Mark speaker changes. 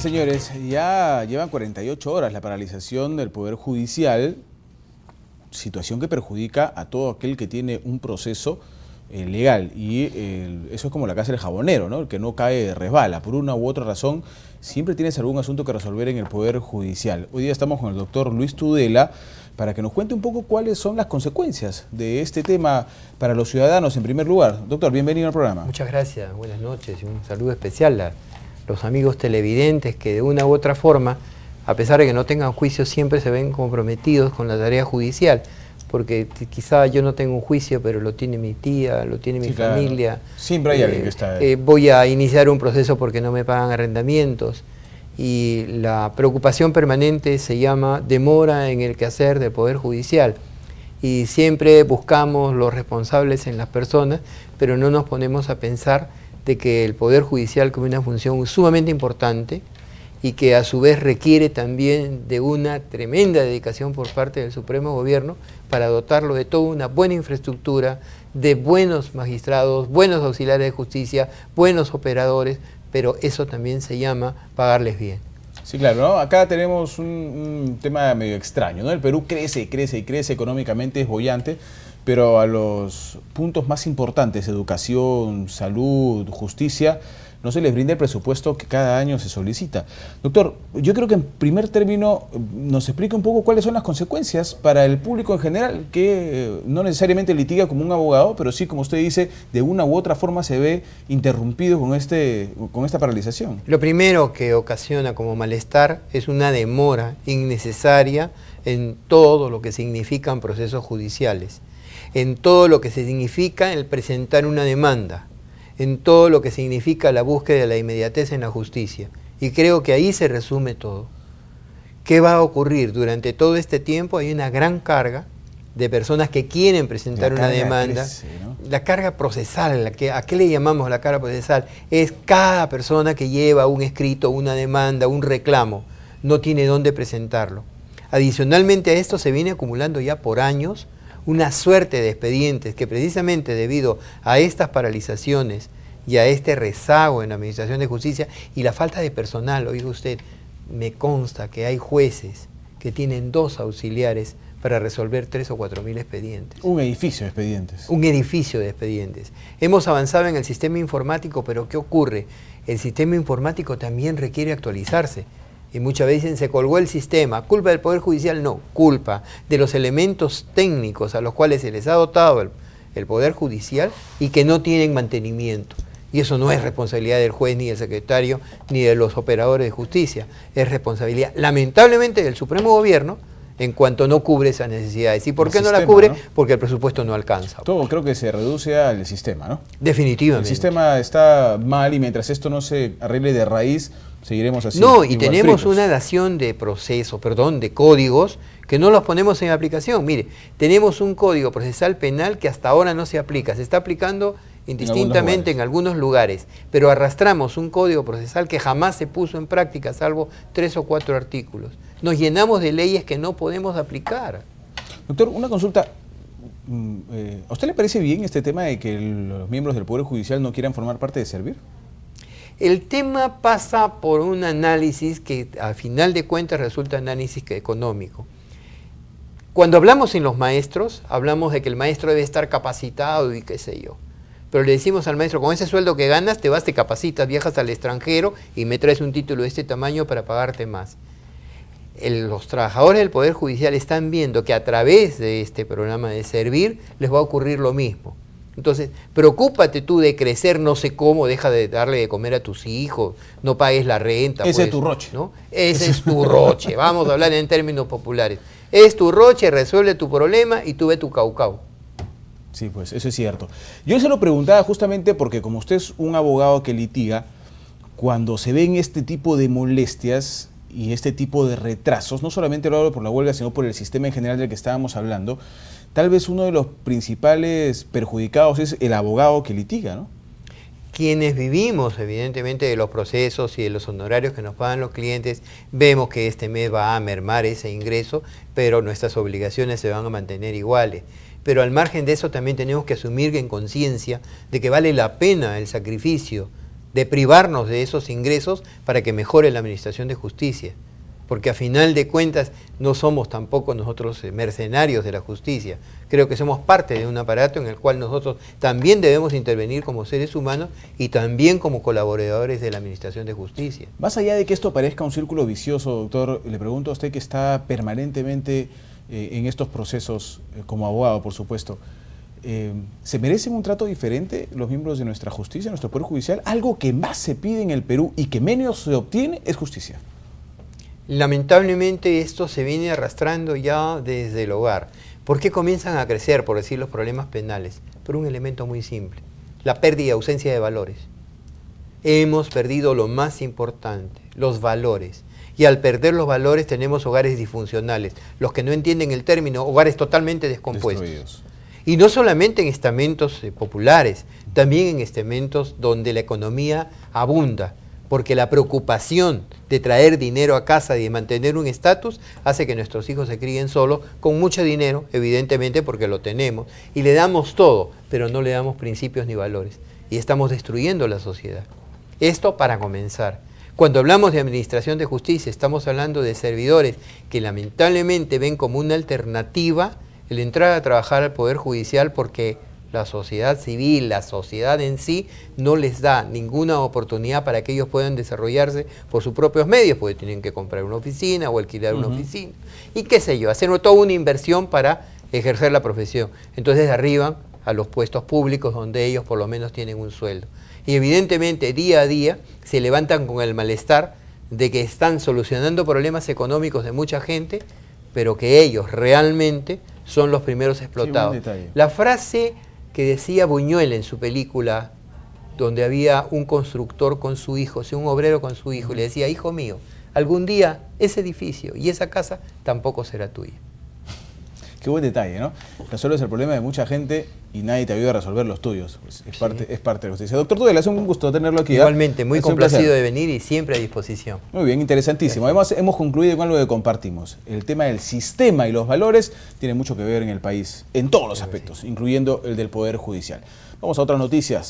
Speaker 1: señores, ya llevan 48 horas la paralización del Poder Judicial, situación que perjudica a todo aquel que tiene un proceso eh, legal. Y eh, eso es como la casa del jabonero, ¿no? El que no cae resbala. Por una u otra razón, siempre tienes algún asunto que resolver en el Poder Judicial. Hoy día estamos con el doctor Luis Tudela para que nos cuente un poco cuáles son las consecuencias de este tema para los ciudadanos en primer lugar. Doctor, bienvenido al programa.
Speaker 2: Muchas gracias, buenas noches y un
Speaker 1: saludo especial a los amigos
Speaker 2: televidentes que de una u otra forma, a pesar de que no tengan juicio, siempre se ven comprometidos con la tarea judicial, porque quizá yo no tengo un juicio, pero lo tiene mi tía, lo tiene mi familia. Siempre hay alguien eh, que está... Eh, voy a iniciar un proceso porque no me pagan arrendamientos. Y la preocupación permanente se llama demora en el quehacer del Poder Judicial y siempre buscamos los responsables en las personas, pero no nos ponemos a pensar de que el Poder Judicial cumple una función sumamente importante y que a su vez requiere también de una tremenda dedicación por parte del Supremo Gobierno para dotarlo de toda una buena infraestructura, de buenos magistrados, buenos auxiliares de justicia, buenos operadores, pero eso también se llama
Speaker 1: pagarles bien. Sí, claro, acá tenemos un, tema medio extraño, ¿no? El Perú crece crece y crece económicamente, es bollante, pero a los puntos más importantes, educación, salud, justicia, no se les brinda el presupuesto que cada año se solicita. Doctor, yo creo que en primer término eh, nos explica un poco cuáles son las consecuencias para el público en general, que eh, no necesariamente litiga como un abogado, pero sí, como usted dice, de una u otra forma se ve interrumpido con, este, con esta paralización. Lo primero que
Speaker 2: ocasiona como malestar es una demora innecesaria en todo lo que significan procesos judiciales, en todo lo que significa el presentar una demanda en todo lo que significa la búsqueda de la inmediatez en la justicia. Y creo que ahí se resume todo. ¿Qué va a ocurrir? Durante todo este tiempo hay una gran carga de personas que quieren presentar una demanda. La carga procesal, la que, ¿a qué le llamamos la carga procesal? Es cada persona que lleva un escrito, una demanda, un reclamo, no tiene dónde presentarlo. Adicionalmente a esto se viene acumulando ya por años una suerte de expedientes que precisamente debido a estas paralizaciones y a este rezago en la Administración de Justicia y la falta de personal, oiga usted, me consta que hay jueces que tienen dos auxiliares para resolver tres o cuatro mil expedientes. Un edificio de expedientes. Un edificio de expedientes. Hemos avanzado en el sistema informático, pero ¿qué ocurre? El sistema informático también requiere actualizarse. Y muchas veces se colgó el sistema. ¿Culpa del Poder Judicial? No, culpa de los elementos técnicos a los cuales se les ha dotado el Poder Judicial y que no tienen mantenimiento. Y eso no es responsabilidad del juez, ni del secretario, ni de los operadores de justicia. Es responsabilidad, lamentablemente, del Supremo Gobierno en cuanto no cubre esas necesidades. ¿Y por qué no la cubre?
Speaker 1: Porque el presupuesto no alcanza. Todo creo que se reduce al sistema, ¿no? Definitivamente. El sistema está mal y mientras esto no se arregle de raíz, seguiremos así. No, y tenemos
Speaker 2: una nación de procesos, perdón, de códigos que no los ponemos en aplicación. Mire, tenemos un código procesal penal que hasta ahora no se aplica. Se está aplicando indistintamente en algunos, lugares, pero arrastramos un código procesal que jamás se puso en práctica, salvo tres o cuatro artículos. Nos llenamos de leyes que no podemos aplicar.
Speaker 1: Doctor, una consulta. Mm, eh, ¿A usted le parece bien este tema de que los miembros del Poder Judicial no quieran formar parte de Servir? El tema pasa por un
Speaker 2: análisis que a final de cuentas resulta análisis económico. Cuando hablamos en los maestros, hablamos de que el maestro debe estar capacitado y qué sé yo. Pero le decimos al maestro, con ese sueldo que ganas, te vas, te capacitas, viajas al extranjero y me traes un título de este tamaño para pagarte más. los trabajadores del Poder Judicial están viendo que a través de este programa de servir les va a ocurrir lo mismo. Entonces, preocúpate tú de crecer, no sé cómo, deja de darle de comer a tus hijos, no pagues la renta. Ese es pues, tu roche. ¿no? Ese es tu roche. Vamos a hablar en términos populares. Es tu roche,
Speaker 1: resuelve tu problema y tú ve tu caucao. Sí, pues eso es cierto. Yo se lo preguntaba justamente porque como usted es un abogado que litiga, cuando se ven este tipo de molestias y este tipo de retrasos, no solamente lo hablo por la huelga, sino por el sistema en general del que estábamos hablando, tal vez uno de los principales perjudicados es el abogado que litiga, ¿no? quienes vivimos evidentemente de los procesos y de los honorarios que nos
Speaker 2: pagan los clientes, vemos que este mes va a mermar ese ingreso, pero nuestras obligaciones se van a mantener iguales pero al margen de eso también tenemos que asumir en conciencia de que vale la pena el sacrificio de privarnos de esos ingresos para que mejore la administración de justicia, porque a final de cuentas no somos tampoco nosotros eh, mercenarios de la justicia, creo que somos parte de un aparato en el cual nosotros también debemos intervenir como seres humanos y también como colaboradores de la administración de justicia.
Speaker 1: Más allá de que esto parezca un círculo vicioso, doctor, le pregunto a usted que está permanentemente eh, en estos procesos eh, como abogado, por supuesto. Eh, ¿Se merecen un trato diferente los miembros de nuestra justicia, nuestro Poder Judicial? Algo que más se pide en el Perú y que menos se obtiene es justicia.
Speaker 2: Lamentablemente esto se viene arrastrando ya desde el hogar. ¿Por qué comienzan a crecer, por decir, los problemas penales? Por un elemento muy simple, la pérdida y ausencia de valores. Hemos perdido lo más importante, los valores y al perder los valores tenemos hogares disfuncionales. Los que no entienden el término, hogares totalmente descompuestos. Y no solamente en estamentos eh, populares, también en estamentos donde la economía abunda, porque la preocupación de traer dinero a casa y de mantener un estatus hace que nuestros hijos se críen solos con mucho dinero, evidentemente porque lo tenemos, y le damos todo, pero no le damos principios ni valores. Y estamos destruyendo la sociedad. Esto para comenzar. Cuando hablamos de administración de justicia, estamos hablando de servidores que lamentablemente ven como una alternativa el entrar a trabajar al Poder Judicial porque la sociedad civil, la sociedad en sí, no les da ninguna oportunidad para que ellos puedan desarrollarse por sus propios medios, porque tienen que comprar una oficina o alquilar una oficina, y qué sé yo, hacer toda una inversión para ejercer la profesión. Entonces arriban a los puestos públicos donde ellos por lo menos tienen un sueldo y evidentemente día a día se levantan con el malestar de que están solucionando problemas económicos de mucha gente, pero que ellos realmente son los primeros explotados. la frase que decía Buñuel en su película, donde había un constructor con su hijo, un obrero con su hijo, y le decía, hijo mío, algún día ese edificio y esa casa tampoco será tuya.
Speaker 1: Qué buen detalle, ¿no? Resuelves el problema de mucha gente y nadie te ayuda a resolver los tuyos. es, parte, es parte de la justicia. Doctor Tudela, es un gusto tenerlo aquí. ¿ah? Igualmente, muy complacido de venir y siempre a disposición. Muy bien, interesantísimo. Además, hemos concluido con algo que compartimos. El tema del sistema y los valores tiene mucho que ver en el país, en todos los aspectos, incluyendo el del Poder Judicial. Vamos a otras noticias.